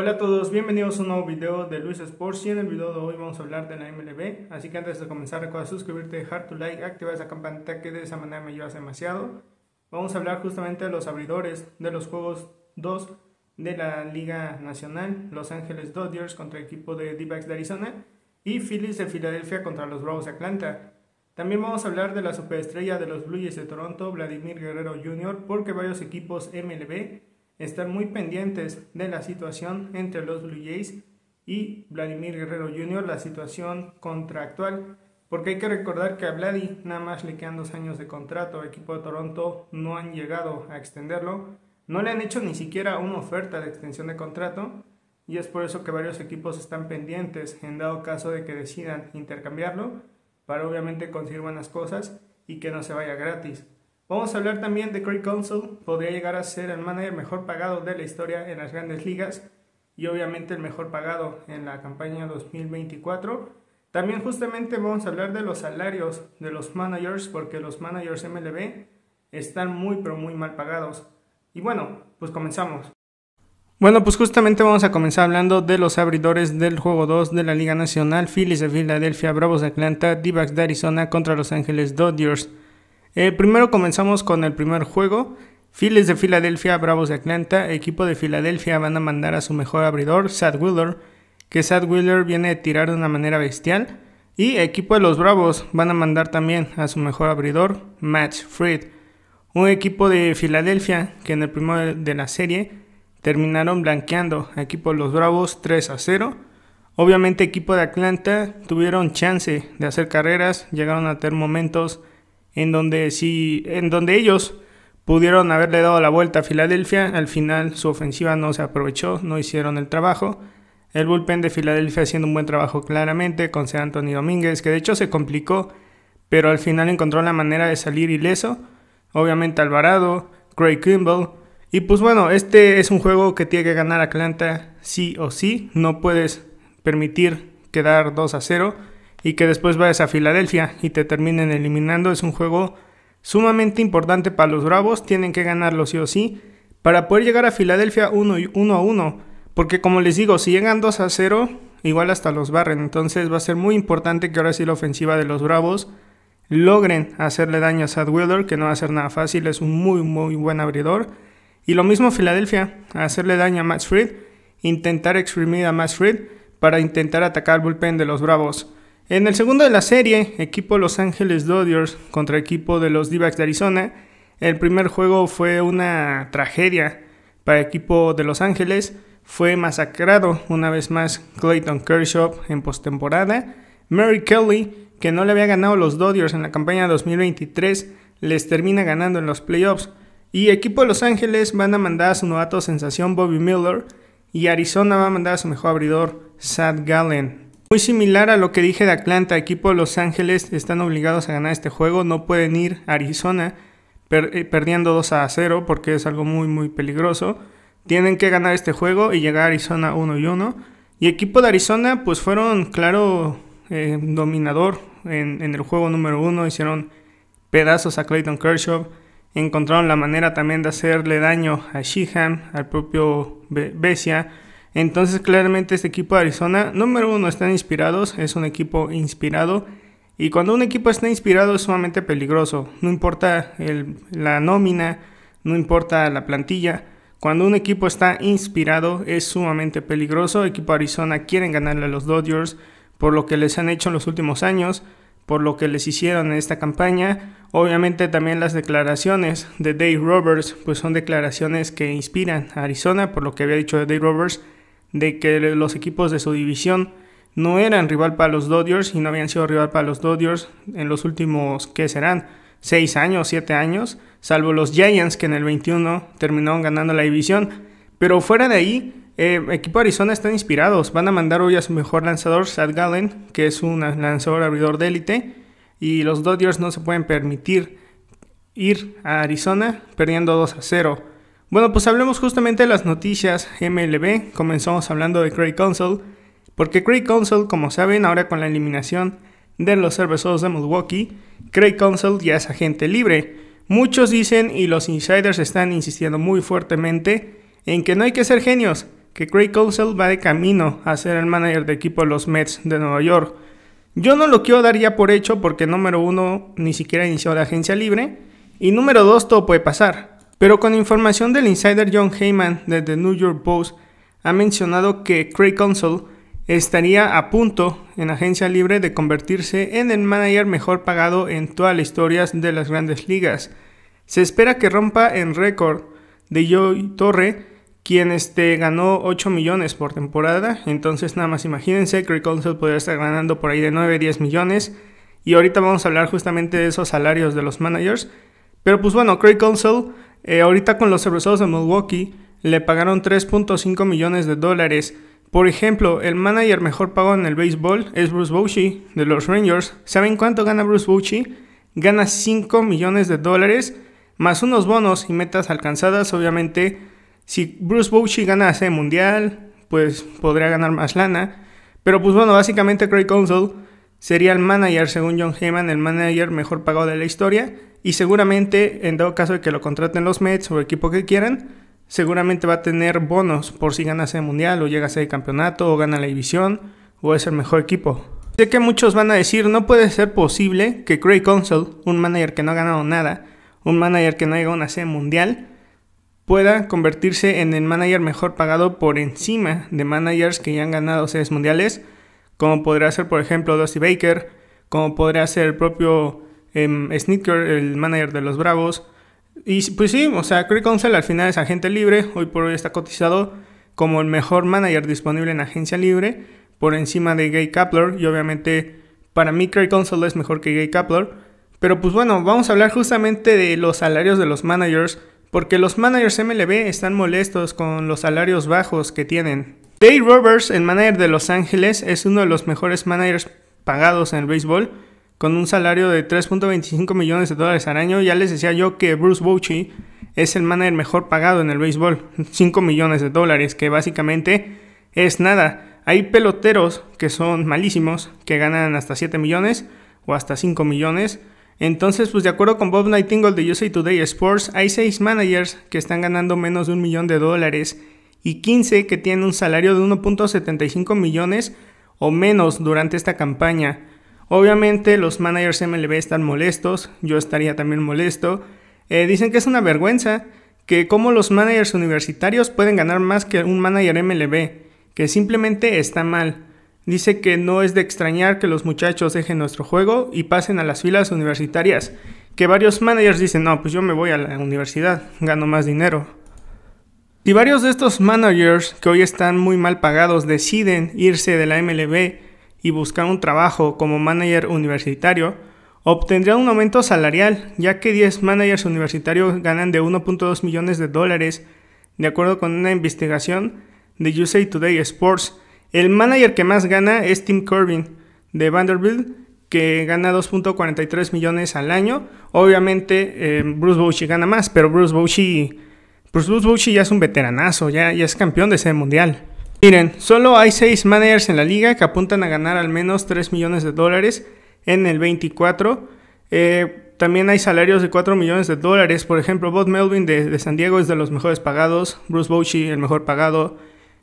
Hola a todos, bienvenidos a un nuevo video de Luis Sports y en el video de hoy vamos a hablar de la MLB así que antes de comenzar recuerda suscribirte, dejar tu like, activar esa campanita que de esa manera me ayudas demasiado vamos a hablar justamente de los abridores de los juegos 2 de la Liga Nacional Los Ángeles Dodgers contra el equipo de D-Backs de Arizona y Phillies de Filadelfia contra los Bravos de Atlanta también vamos a hablar de la superestrella de los Blue Jays de Toronto, Vladimir Guerrero Jr., porque varios equipos MLB estar muy pendientes de la situación entre los Blue Jays y Vladimir Guerrero Jr., la situación contractual, porque hay que recordar que a Vladi nada más le quedan dos años de contrato, el equipo de Toronto no han llegado a extenderlo, no le han hecho ni siquiera una oferta de extensión de contrato, y es por eso que varios equipos están pendientes en dado caso de que decidan intercambiarlo, para obviamente conseguir buenas cosas y que no se vaya gratis. Vamos a hablar también de Craig Council, podría llegar a ser el manager mejor pagado de la historia en las grandes ligas y obviamente el mejor pagado en la campaña 2024. También justamente vamos a hablar de los salarios de los managers porque los managers MLB están muy pero muy mal pagados. Y bueno, pues comenzamos. Bueno, pues justamente vamos a comenzar hablando de los abridores del juego 2 de la Liga Nacional, Phillies de Filadelfia, Bravos de Atlanta, d de Arizona contra Los Ángeles Dodgers. Eh, primero comenzamos con el primer juego. Phillies de Filadelfia, Bravos de Atlanta. Equipo de Filadelfia van a mandar a su mejor abridor, Sad Wheeler, que Sad Wheeler viene a tirar de una manera bestial. Y equipo de los Bravos van a mandar también a su mejor abridor, Matt Fried. Un equipo de Filadelfia que en el primero de la serie terminaron blanqueando equipo de los Bravos 3 a 0. Obviamente equipo de Atlanta tuvieron chance de hacer carreras, llegaron a tener momentos en donde, sí en donde ellos pudieron haberle dado la vuelta a Filadelfia, al final su ofensiva no se aprovechó, no hicieron el trabajo. El bullpen de Filadelfia haciendo un buen trabajo claramente con sean Antonio Domínguez, que de hecho se complicó, pero al final encontró la manera de salir ileso. Obviamente Alvarado, Craig Kimball. Y pues bueno, este es un juego que tiene que ganar Atlanta sí o sí. No puedes permitir quedar 2 a 0 y que después vayas a Filadelfia y te terminen eliminando. Es un juego sumamente importante para los Bravos, tienen que ganarlo sí o sí para poder llegar a Filadelfia 1 a 1, porque como les digo, si llegan 2 a 0, igual hasta los barren, entonces va a ser muy importante que ahora sí la ofensiva de los Bravos logren hacerle daño a Sad que no va a ser nada fácil, es un muy muy buen abridor. Y lo mismo Filadelfia, hacerle daño a Max Fried, intentar exprimir a Max Fried para intentar atacar el bullpen de los Bravos. En el segundo de la serie, equipo Los Ángeles Dodgers contra equipo de los d de Arizona, el primer juego fue una tragedia para equipo de Los Ángeles. Fue masacrado una vez más Clayton Kershaw en postemporada. Mary Kelly, que no le había ganado los Dodgers en la campaña 2023, les termina ganando en los playoffs. Y equipo de Los Ángeles van a mandar a su novato sensación Bobby Miller y Arizona va a mandar a su mejor abridor Sad Gallen. Muy similar a lo que dije de Atlanta, equipo de Los Ángeles están obligados a ganar este juego, no pueden ir a Arizona eh, perdiendo 2 a 0 porque es algo muy muy peligroso. Tienen que ganar este juego y llegar a Arizona 1 y 1. Y equipo de Arizona pues fueron claro eh, dominador en, el juego número 1, hicieron pedazos a Clayton Kershaw, encontraron la manera también de hacerle daño a Sheehan, al propio Bessia Besia entonces claramente este equipo de Arizona, número uno, están inspirados, es un equipo inspirado. Y cuando un equipo está inspirado es sumamente peligroso, no importa la nómina, no importa la plantilla. Cuando un equipo está inspirado es sumamente peligroso. equipo de Arizona quieren ganarle a los Dodgers por lo que les han hecho en los últimos años, por lo que les hicieron en esta campaña. Obviamente también las declaraciones de Dave Roberts, pues son declaraciones que inspiran a Arizona, por lo que había dicho de Dave Roberts, de que los equipos de su división no eran rival para los Dodgers y no habían sido rival para los Dodgers en los últimos, ¿qué serán? 6 años, 7 años, salvo los Giants que en el 21 terminaron ganando la división. Pero fuera de ahí, el eh, equipo de Arizona están inspirados. Van a mandar hoy a su mejor lanzador, Sad Gallen, que es un lanzador abridor de élite. Y los Dodgers no se pueden permitir ir a Arizona perdiendo 2 a 0. Bueno, pues hablemos justamente de las noticias MLB. Comenzamos hablando de Craig Console, porque Craig Console, como saben, ahora con la eliminación de los cerveceros de Milwaukee, Craig Console ya es agente libre. Muchos dicen y los insiders están insistiendo muy fuertemente en que no hay que ser genios, que Craig Council va de camino a ser el manager de equipo de los Mets de Nueva York. Yo no lo quiero dar ya por hecho porque número uno ni siquiera inició la agencia libre y número dos todo puede pasar. Pero con información del insider John Heyman de The New York Post, ha mencionado que Craig Console estaría a punto en agencia libre de convertirse en el manager mejor pagado en toda la historia de las grandes ligas. Se espera que rompa el récord de Joey Torre, quien este, ganó 8 millones por temporada. Entonces nada más imagínense, Craig Console podría estar ganando por ahí de 9, 10 millones. Y ahorita vamos a hablar justamente de esos salarios de los managers. Pero pues bueno, Craig Council, eh, ahorita con los cerveceros de Milwaukee, le pagaron 3.5 millones de dólares. Por ejemplo, el manager mejor pago en el béisbol es Bruce Bochy de los Rangers. ¿Saben cuánto gana Bruce Bochy? Gana 5 millones de dólares más unos bonos y metas alcanzadas. Obviamente, si Bruce Bochy gana ese mundial, pues podría ganar más lana. Pero pues bueno, básicamente Craig Council Sería el manager, según John Heyman, el manager mejor pagado de la historia. Y seguramente, en dado caso de que lo contraten los Mets o el equipo que quieran, seguramente va a tener bonos por si gana el mundial o llega a ser campeonato o gana la división o es el mejor equipo. Sé que muchos van a decir, no puede ser posible que Craig Console, un manager que no ha ganado nada, un manager que no ha llegado a una sede mundial, pueda convertirse en el manager mejor pagado por encima de managers que ya han ganado sedes mundiales como podría ser por ejemplo Dusty Baker, como podría ser el propio em, Sneaker, el manager de los Bravos. Y pues sí, o sea, Craig Council al final es agente libre, hoy por hoy está cotizado como el mejor manager disponible en agencia libre, por encima de Gay Kapler, y obviamente para mí Craig Council es mejor que Gay Kapler. Pero pues bueno, vamos a hablar justamente de los salarios de los managers, porque los managers MLB están molestos con los salarios bajos que tienen. Dave Roberts, el manager de Los Ángeles, es uno de los mejores managers pagados en el béisbol, con un salario de 3.25 millones de dólares al año. Ya les decía yo que Bruce Bochy es el manager mejor pagado en el béisbol, 5 millones de dólares, que básicamente es nada. Hay peloteros que son malísimos, que ganan hasta 7 millones o hasta 5 millones. Entonces, pues de acuerdo con Bob Nightingale de USA Today Sports, hay 6 managers que están ganando menos de un millón de dólares y 15 que tiene un salario de 1.75 millones o menos durante esta campaña. Obviamente los managers MLB están molestos, yo estaría también molesto. Eh, dicen que es una vergüenza, que cómo los managers universitarios pueden ganar más que un manager MLB, que simplemente está mal. Dice que no es de extrañar que los muchachos dejen nuestro juego y pasen a las filas universitarias, que varios managers dicen, no, pues yo me voy a la universidad, gano más dinero. Si varios de estos managers que hoy están muy mal pagados deciden irse de la MLB y buscar un trabajo como manager universitario, obtendrían un aumento salarial, ya que 10 managers universitarios ganan de 1.2 millones de dólares, de acuerdo con una investigación de USA Today Sports. El manager que más gana es Tim Corbin de Vanderbilt, que gana 2.43 millones al año. Obviamente eh, Bruce Bochy gana más, pero Bruce Bochy Bruce Bouchy ya es un veteranazo, ya, es campeón de ese mundial. Miren, solo hay 6 managers en la liga que apuntan a ganar al menos 3 millones de dólares en el 24. Eh, también hay salarios de 4 millones de dólares. Por ejemplo, Bob Melvin de, San Diego es de los mejores pagados. Bruce bucci el mejor pagado.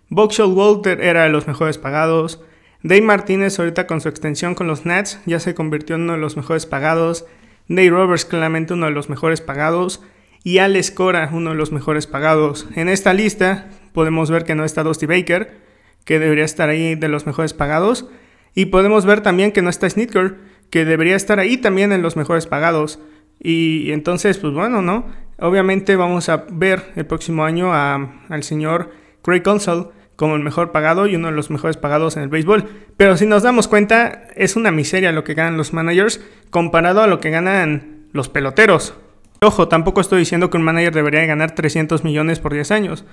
Boxall Walter era de los mejores pagados. Dave Martínez, ahorita con su extensión con los Nats, ya se convirtió en uno de los mejores pagados. Dave Roberts, claramente uno de los mejores pagados y Alex Cora, uno de los mejores pagados. En esta lista podemos ver que no está Dusty Baker, que debería estar ahí de los mejores pagados. Y podemos ver también que no está Snitker, que debería estar ahí también en los mejores pagados. Y, entonces, pues bueno, ¿no? Obviamente vamos a ver el próximo año al señor Craig Console como el mejor pagado y uno de los mejores pagados en el béisbol. Pero si nos damos cuenta, es una miseria lo que ganan los managers comparado a lo que ganan los peloteros. Ojo, tampoco estoy diciendo que un manager debería ganar 300 millones por 10 años,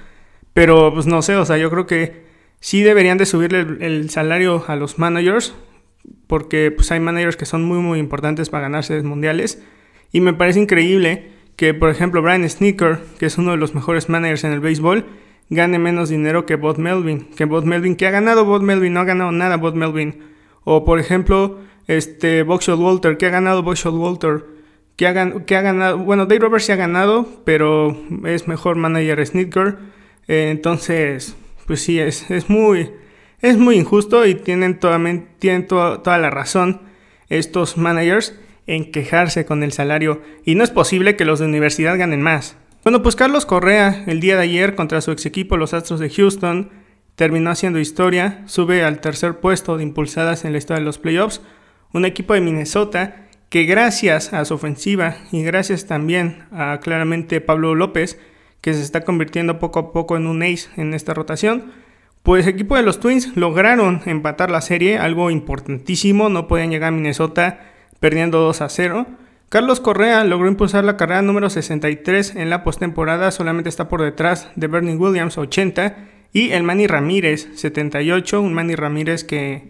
pero pues no sé, o sea, yo creo que sí deberían de subirle el, salario a los managers, porque pues hay managers que son muy muy importantes para ganarse mundiales, y me parece increíble que, por ejemplo, Brian Sneaker, que es uno de los mejores managers en el béisbol, gane menos dinero que Bob Melvin. Que Bob Melvin, que ha ganado Bob Melvin, no ha ganado nada Bob Melvin. O, por ejemplo, este, Boxshot Walter, que ha ganado Boxshot Walter que ha, ganado, bueno, Dave Roberts se ha ganado, pero es mejor manager Snitker. Eh, entonces, pues sí, es, muy, es muy injusto y tienen, toda, toda la razón estos managers en quejarse con el salario. Y no es posible que los de universidad ganen más. Bueno, pues Carlos Correa, el día de ayer contra su ex equipo, los Astros de Houston, terminó haciendo historia, sube al tercer puesto de impulsadas en la historia de los playoffs. Un equipo de Minnesota que gracias a su ofensiva y gracias también a claramente Pablo López, que se está convirtiendo poco a poco en un ace en esta rotación, pues el equipo de los Twins lograron empatar la serie, algo importantísimo, no podían llegar a Minnesota perdiendo 2 a 0. Carlos Correa logró impulsar la carrera número 63 en la postemporada, solamente está por detrás de Bernie Williams 80 y el Manny Ramírez 78, un Manny Ramírez que,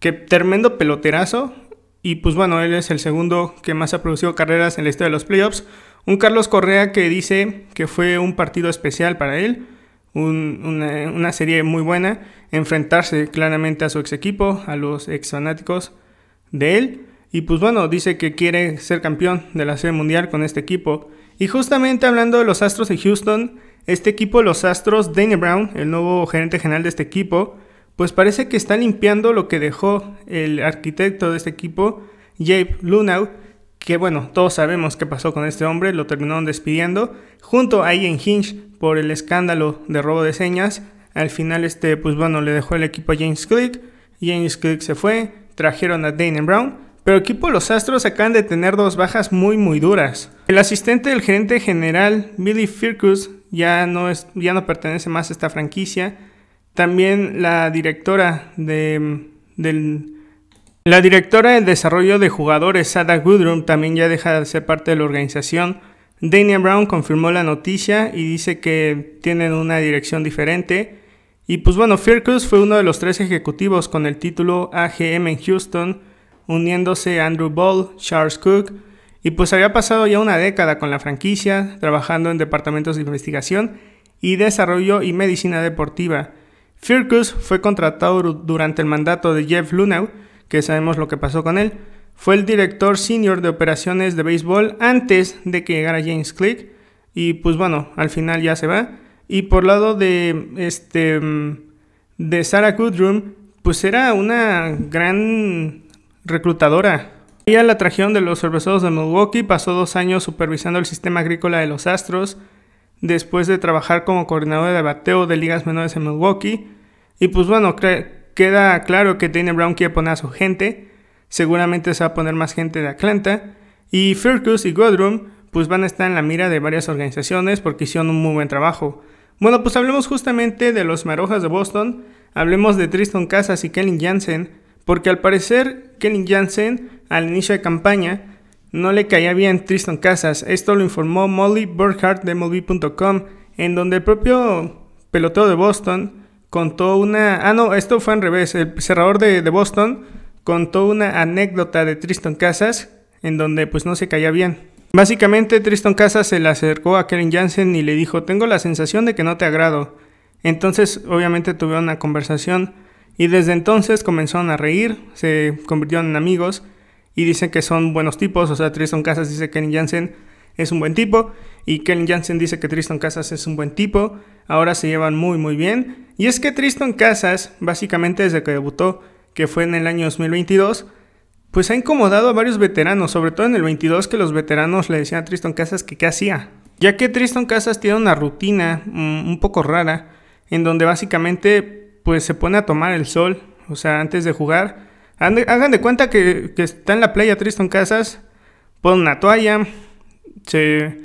que tremendo peloterazo y pues bueno, él es el segundo que más ha producido carreras en la historia de los playoffs. Un Carlos Correa que dice que fue un partido especial para él, una, serie muy buena, enfrentarse claramente a su ex equipo, a los ex fanáticos de él. Y pues bueno, dice que quiere ser campeón de la Serie Mundial con este equipo. Y justamente hablando de los Astros de Houston, este equipo, los Astros, Daniel Brown, el nuevo gerente general de este equipo, pues parece que está limpiando lo que dejó el arquitecto de este equipo, Jabe Lunau, que bueno, todos sabemos qué pasó con este hombre, lo terminaron despidiendo, junto a Ian Hinch por el escándalo de robo de señas. Al final este, pues bueno, le dejó el equipo a James Click, James Click se fue, trajeron a Dane Brown, pero el equipo de los Astros acaban de tener dos bajas muy muy duras. El asistente del gerente general, Billy Firkus, ya no, es, ya no pertenece más a esta franquicia, también la directora de, mm, del... La directora desarrollo de jugadores, Sada Goodrum, también ya deja de ser parte de la organización. Daniel Brown confirmó la noticia y dice que tienen una dirección diferente. Y pues bueno, Firkus fue uno de los tres ejecutivos con el título AGM en Houston, uniéndose a Andrew Ball, Charles Cook, y pues había pasado ya una década con la franquicia, trabajando en departamentos de investigación y desarrollo y medicina deportiva. Firkus fue contratado durante el mandato de Jeff Lunau, que sabemos lo que pasó con él. Fue el director senior de operaciones de béisbol antes de que llegara James Click. Y pues bueno, al final ya se va. Y por lado de este de Sarah Goodrum, pues era una gran reclutadora. Ella la trajeron de los cerveceros de Milwaukee, pasó dos años supervisando el sistema agrícola de los Astros, después de trabajar como coordinador de bateo de ligas menores en Milwaukee. Y pues bueno, queda claro que Dana Brown quiere poner a su gente, seguramente se va a poner más gente de Atlanta. Y Firkus y Godrum pues van a estar en la mira de varias organizaciones porque hicieron un muy buen trabajo. Bueno, pues hablemos justamente de los Marojas de Boston, hablemos de Tristan Casas y Kellen Jansen, porque al parecer Kellen Jansen al inicio de campaña no le caía bien Tristan Casas, esto lo informó Molly Burkhardt de MLB.com, en donde el propio pelotero de Boston contó una... Ah, no, esto fue al revés, el cerrador de, de Boston contó una anécdota de Tristan Casas, en donde pues no se caía bien. Básicamente Tristan Casas se le acercó a Karen Jansen y le dijo, tengo la sensación de que no te agrado. Entonces obviamente tuvieron una conversación y desde entonces comenzaron a reír, se convirtieron en amigos y dicen que son buenos tipos. O sea, Tristan Casas dice que Ken Jansen es un buen tipo y Ken Jansen dice que Tristan Casas es un buen tipo. Ahora se llevan muy, muy bien. Y es que Tristan Casas, básicamente desde que debutó, que fue en el año 2022, pues ha incomodado a varios veteranos, sobre todo en el 22 que los veteranos le decían a Tristan Casas que qué hacía. Ya que Tristan Casas tiene una rutina mm, un poco rara, en donde básicamente pues se pone a tomar el sol, o sea, antes de jugar, Hagan de cuenta que, está en la playa Tristan Casas, pone una toalla, se,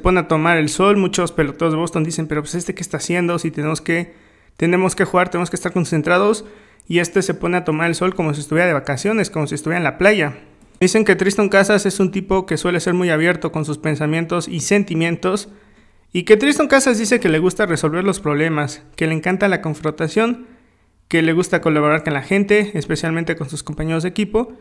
pone a tomar el sol. Muchos peloteros de Boston dicen, pero pues este que está haciendo, si tenemos que, tenemos que jugar, tenemos que estar concentrados. Y este se pone a tomar el sol como si estuviera de vacaciones, como si estuviera en la playa. Dicen que Tristan Casas es un tipo que suele ser muy abierto con sus pensamientos y sentimientos. Y que Tristan Casas dice que le gusta resolver los problemas, que le encanta la confrontación que le gusta colaborar con la gente, especialmente con sus compañeros de equipo.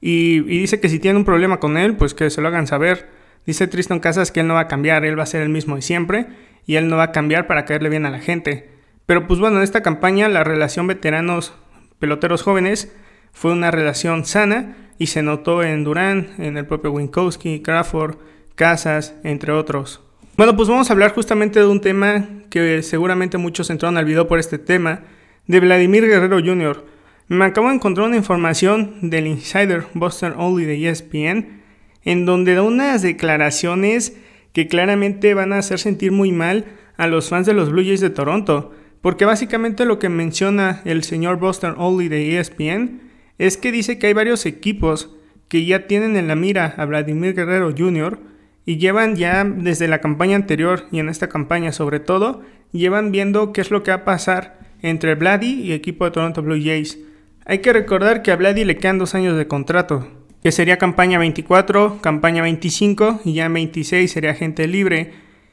Y, dice que si tiene un problema con él, pues que se lo hagan saber. Dice Tristan Casas que él no va a cambiar, él va a ser el mismo de siempre y él no va a cambiar para caerle bien a la gente. Pero pues bueno, en esta campaña la relación veteranos peloteros jóvenes fue una relación sana y se notó en Durán, en el propio Winkowski, Crawford, Casas, entre otros. Bueno, pues vamos a hablar justamente de un tema que seguramente muchos entraron al video por este tema, de Vladimir Guerrero Jr. Me acabo de encontrar una información del insider Boston Only de ESPN en donde da unas declaraciones que claramente van a hacer sentir muy mal a los fans de los Blue Jays de Toronto, porque básicamente lo que menciona el señor Boston Only de ESPN es que dice que hay varios equipos que ya tienen en la mira a Vladimir Guerrero Jr. y llevan ya desde la campaña anterior y en esta campaña sobre todo, llevan viendo qué es lo que va a pasar entre Vladi y equipo de Toronto Blue Jays. Hay que recordar que a Vladi le quedan dos años de contrato, que sería campaña 24, campaña 25 y ya en 26 sería agente libre.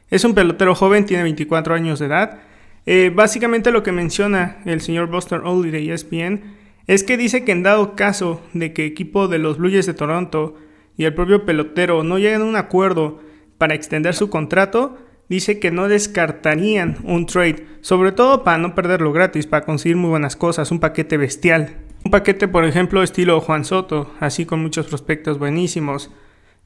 Es un pelotero joven, tiene 24 años de edad. Eh, básicamente lo que menciona el señor Buster Oldie de ESPN es que dice que en dado caso de que equipo de los Blue Jays de Toronto y el propio pelotero no lleguen a un acuerdo para extender su contrato, dice que no descartarían un trade, sobre todo para no perderlo gratis, para conseguir muy buenas cosas, un paquete bestial. Un paquete, por ejemplo, estilo Juan Soto, así con muchos prospectos buenísimos.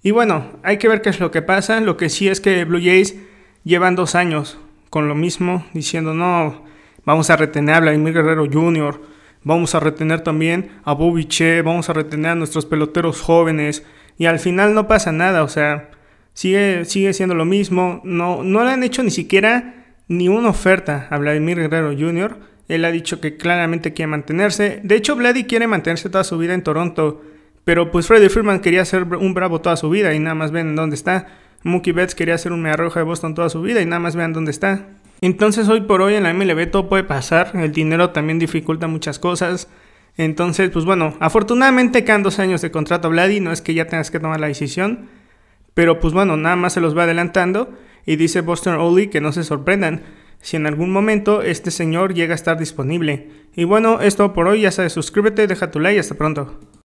Y bueno, hay que ver qué es lo que pasa. Lo que sí es que Blue Jays llevan dos años con lo mismo, diciendo no, vamos a retener a Vladimir Guerrero Jr., vamos a retener también a Bobby Che, vamos a retener a nuestros peloteros jóvenes. Y al final no pasa nada, o sea, Sigue, sigue siendo lo mismo. No, no le han hecho ni siquiera ni una oferta a Vladimir Guerrero Jr. Él ha dicho que claramente quiere mantenerse. De hecho, Vladi quiere mantenerse toda su vida en Toronto. Pero pues Freddy Freeman quería ser un bravo toda su vida y nada más ven dónde está. Mookie Betts quería ser un mea roja de Boston toda su vida y nada más vean dónde está. Entonces hoy por hoy en la MLB todo puede pasar. El dinero también dificulta muchas cosas. Entonces, pues bueno, afortunadamente quedan dos años de contrato a Vladi. No es que ya tengas que tomar la decisión. Pero pues bueno, nada más se los va adelantando y dice Boston Ollie que no se sorprendan si en algún momento este señor llega a estar disponible. Y bueno, esto por hoy, ya sabes, suscríbete, deja tu like y hasta pronto.